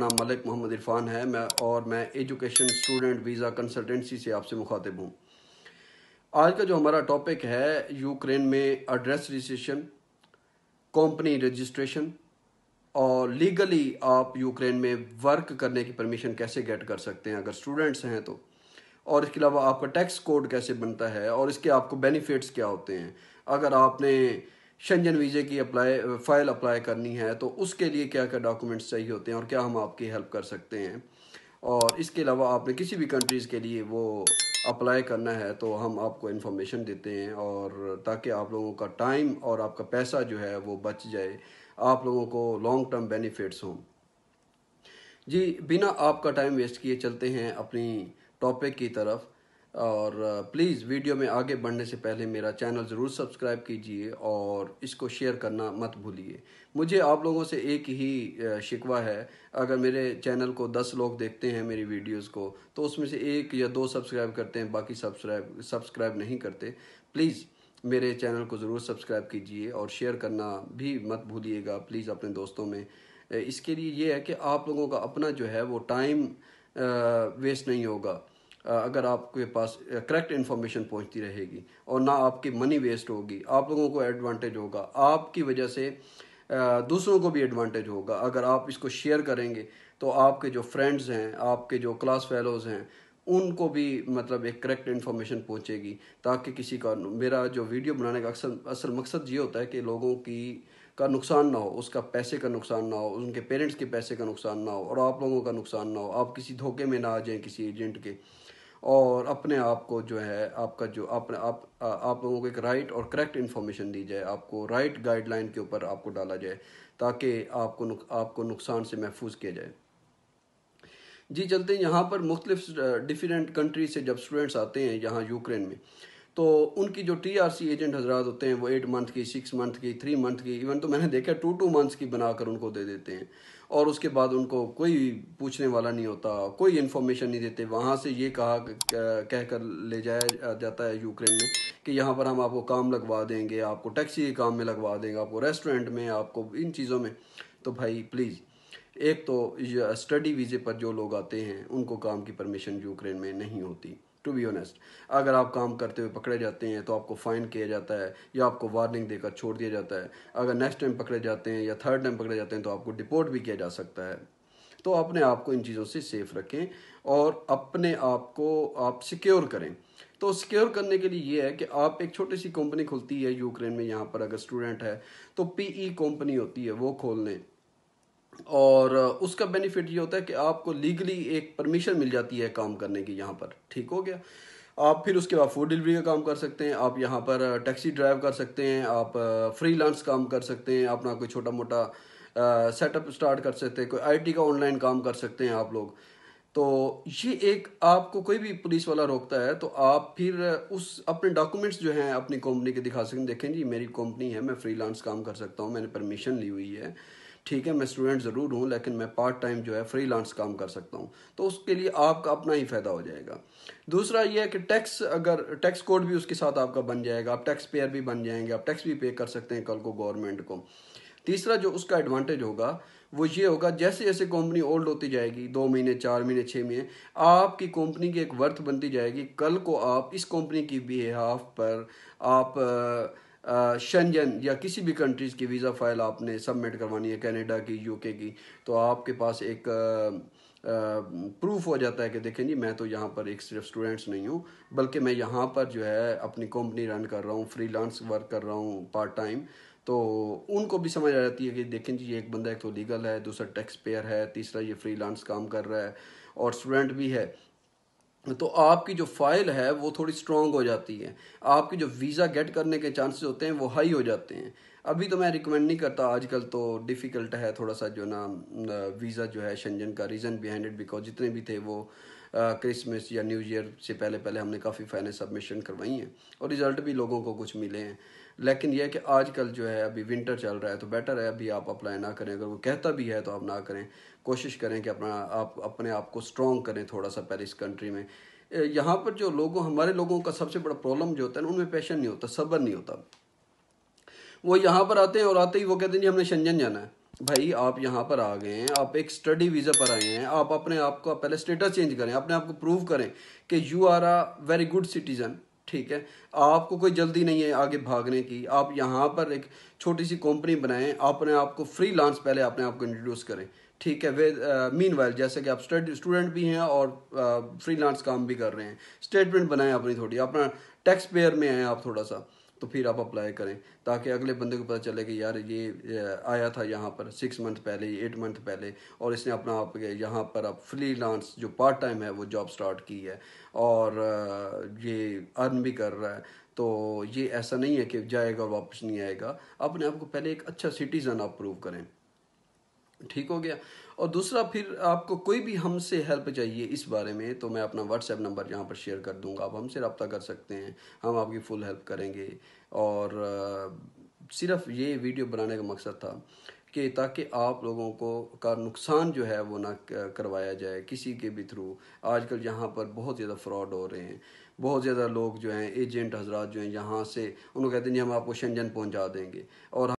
नाम मलिक मोहम्मद इरफान है मैं और मैं एजुकेशन स्टूडेंट वीज़ा कंसल्टेंसी से आपसे मुखातिब हूँ आज का जो हमारा टॉपिक है यूक्रेन में एड्रेस रजिस्ट्रेशन कंपनी रजिस्ट्रेशन और लीगली आप यूक्रेन में वर्क करने की परमिशन कैसे गेट कर सकते हैं अगर स्टूडेंट्स हैं तो और इसके अलावा आपका टैक्स कोड कैसे बनता है और इसके आपको बेनिफिट्स क्या होते हैं अगर आपने शंजन वीज़े की अप्लाई फ़ाइल अप्लाई करनी है तो उसके लिए क्या क्या डॉक्यूमेंट्स चाहिए होते हैं और क्या हम आपकी हेल्प कर सकते हैं और इसके अलावा आपने किसी भी कंट्रीज़ के लिए वो अप्लाई करना है तो हम आपको इन्फॉर्मेशन देते हैं और ताकि आप लोगों का टाइम और आपका पैसा जो है वो बच जाए आप लोगों को लॉन्ग टर्म बेनिफिट्स हों जी बिना आपका टाइम वेस्ट किए चलते हैं अपनी टॉपिक की तरफ और प्लीज़ वीडियो में आगे बढ़ने से पहले मेरा चैनल ज़रूर सब्सक्राइब कीजिए और इसको शेयर करना मत भूलिए मुझे आप लोगों से एक ही शिकवा है अगर मेरे चैनल को दस लोग देखते हैं मेरी वीडियोस को तो उसमें से एक या दो सब्सक्राइब करते हैं बाकी सब्सक्राइब सब्सक्राइब नहीं करते प्लीज़ मेरे चैनल को ज़रूर सब्सक्राइब कीजिए और शेयर करना भी मत भूलिएगा प्लीज़ अपने दोस्तों में इसके लिए ये है कि आप लोगों का अपना जो है वो टाइम वेस्ट नहीं होगा अगर आपके पास करेक्ट इन्फॉर्मेशन पहुंचती रहेगी और ना आपकी मनी वेस्ट होगी आप लोगों को एडवांटेज होगा आपकी वजह से दूसरों को भी एडवांटेज होगा अगर आप इसको शेयर करेंगे तो आपके जो फ्रेंड्स हैं आपके जो क्लास फेलोज़ हैं उनको भी मतलब एक करेक्ट इन्फॉर्मेशन पहुंचेगी ताकि किसी का मेरा जो वीडियो बनाने का अक्सर असल मकसद ये होता है कि लोगों की का नुकसान ना हो उसका पैसे का नुकसान ना हो उनके पेरेंट्स के पैसे का नुकसान ना हो और आप लोगों का नुकसान ना हो आप किसी धोखे में ना आ जाएं किसी एजेंट के और अपने आप को जो है आपका जो अपने आप आप लोगों को एक राइट और करेक्ट इन्फॉर्मेशन दी जाए आपको राइट गाइडलाइन के ऊपर आपको डाला जाए ताकि आपको नुक, आपको नुकसान से महफूज किया जाए जी चलते हैं यहाँ पर मुख्तलिफ डिफरेंट कंट्री से जब स्टूडेंट्स आते हैं यहाँ यूक्रेन में तो उनकी जो टी आर सी एजेंट हजरात होते हैं वो एट मंथ की सिक्स मंथ की थ्री मंथ की इवन तो मैंने देखा टू टू मंथ्स की बनाकर उनको दे देते हैं और उसके बाद उनको कोई पूछने वाला नहीं होता कोई इन्फॉर्मेशन नहीं देते वहाँ से ये कहा कह कर ले जाया जाता है यूक्रेन में कि यहाँ पर हम आपको काम लगवा देंगे आपको टैक्सी के काम में लगवा देंगे आपको रेस्टोरेंट में आपको इन चीज़ों में तो भाई प्लीज़ एक तो स्टडी वीज़े पर जो लोग आते हैं उनको काम की परमिशन यूक्रेन में नहीं होती टू बी ऑनेस्ट अगर आप काम करते हुए पकड़े जाते हैं तो आपको फ़ाइन किया जाता है या आपको वार्निंग देकर छोड़ दिया जाता है अगर नेक्स्ट टाइम पकड़े जाते हैं या थर्ड टाइम पकड़े जाते हैं तो आपको डिपोर्ट भी किया जा सकता है तो अपने आप को इन चीज़ों से सेफ रखें और अपने आप को आप सिक्योर करें तो सिक्योर करने के लिए ये है कि आप एक छोटी सी कंपनी खुलती है यूक्रेन में यहाँ पर अगर स्टूडेंट है तो पीई कंपनी e होती है वो खोल लें और उसका बेनिफिट ये होता है कि आपको लीगली एक परमिशन मिल जाती है काम करने की यहाँ पर ठीक हो गया आप फिर उसके बाद फूड डिलीवरी का काम कर सकते हैं आप यहाँ पर टैक्सी ड्राइव कर सकते हैं आप फ्री काम कर सकते हैं अपना कोई छोटा मोटा सेटअप स्टार्ट कर सकते हैं कोई आईटी का ऑनलाइन काम कर सकते हैं आप लोग तो ये एक आपको कोई भी पुलिस वाला रोकता है तो आप फिर उस अपने डॉक्यूमेंट्स जो हैं अपनी कंपनी के दिखा सकें देखें जी मेरी कंपनी है मैं फ्रीलांस काम कर सकता हूँ मैंने परमिशन ली हुई है ठीक है मैं स्टूडेंट ज़रूर हूँ लेकिन मैं पार्ट टाइम जो है फ्री काम कर सकता हूँ तो उसके लिए आपका अपना ही फ़ायदा हो जाएगा दूसरा ये है कि टैक्स अगर टैक्स कोड भी उसके साथ आपका बन जाएगा आप टैक्स पेयर भी बन जाएंगे आप टैक्स भी पे कर सकते हैं कल को गवर्नमेंट को तीसरा जो उसका एडवांटेज होगा वो ये होगा जैसे जैसे कंपनी ओल्ड होती जाएगी दो महीने चार महीने छः महीने आपकी कंपनी की एक वर्थ बनती जाएगी कल को आप इस कंपनी की बिहाफ पर आप आ, शनजन या किसी भी कंट्रीज़ की वीज़ा फ़ाइल आपने सबमिट करवानी है कनाडा की यूके की तो आपके पास एक प्रूफ हो जाता है कि देखें जी मैं तो यहाँ पर एक सिर्फ स्टूडेंट्स नहीं हूँ बल्कि मैं यहाँ पर जो है अपनी कंपनी रन कर रहा हूँ फ्रीलांस वर्क कर रहा हूँ पार्ट टाइम तो उनको भी समझ आ जाती है कि देखें जी ये एक बंदा एक तो लीगल है दूसरा टैक्स पेयर है तीसरा ये फ्री काम कर रहा है और स्टूडेंट भी है तो आपकी जो फाइल है वो थोड़ी स्ट्रॉन्ग हो जाती है आपकी जो वीज़ा गेट करने के चांसेस होते हैं वो हाई हो जाते हैं अभी तो मैं रिकमेंड नहीं करता आजकल तो डिफ़िकल्ट है थोड़ा सा जो ना वीज़ा जो है शंजन का रीज़न बिहाइंड इट बिकॉज जितने भी थे वो क्रिसमस या न्यू ईयर से पहले पहले हमने काफ़ी फाइनें सबमिशन करवाई हैं और रिज़ल्ट भी लोगों को कुछ मिले हैं लेकिन यह कि कि आजकल जो है अभी विंटर चल रहा है तो बेटर है अभी आप अप्लाई ना करें अगर वो कहता भी है तो आप ना करें कोशिश करें कि अपना आप अपने आप को स्ट्रॉन्ग करें थोड़ा सा पहले इस कंट्री में यहाँ पर जो लोगों हमारे लोगों का सबसे बड़ा प्रॉब्लम जो होता है ना उनमें पैशन नहीं होता सब्र नहीं होता वो यहाँ पर आते हैं और आते ही वो कहते हैं जी हमने शंजन जाना है भाई आप यहाँ पर आ गए हैं आप एक स्टडी वीज़ा पर आए हैं आप अपने आप को पहले स्टेटस चेंज करें अपने आप को प्रूव करें कि you are a very good citizen ठीक है आपको कोई जल्दी नहीं है आगे भागने की आप यहाँ पर एक छोटी सी कंपनी बनाएं अपने आप को फ्री लांस पहले अपने आप को इंट्रोड्यूस करें ठीक है वे मीन uh, जैसे कि आप स्टूडेंट भी हैं और फ्री uh, काम भी कर रहे हैं स्टेटमेंट बनाएं अपनी थोड़ी अपना टैक्स पेयर में हैं आप थोड़ा सा तो फिर आप अप्लाई करें ताकि अगले बंदे को पता चले कि यार ये आया था यहाँ पर सिक्स मंथ पहले एट मंथ पहले और इसने अपना आप यहाँ पर अब फ्री जो पार्ट टाइम है वो जॉब स्टार्ट की है और ये अर्न भी कर रहा है तो ये ऐसा नहीं है कि जाएगा और वापस नहीं आएगा अपने आप को पहले एक अच्छा सिटीज़न आप प्रूव करें ठीक हो गया और दूसरा फिर आपको कोई भी हमसे हेल्प चाहिए इस बारे में तो मैं अपना व्हाट्सएप नंबर यहाँ पर शेयर कर दूँगा आप हमसे रब्ता कर सकते हैं हम आपकी फुल हेल्प करेंगे और सिर्फ ये वीडियो बनाने का मकसद था कि ताकि आप लोगों को का नुकसान जो है वो ना करवाया जाए किसी के भी थ्रू आजकल यहाँ पर बहुत ज़्यादा फ्रॉड हो रहे हैं बहुत ज़्यादा लोग जो हैं एजेंट हजरात जो हैं यहाँ से उन्होंने कहते हैं जी हम आपको शंजन पहुँचा देंगे और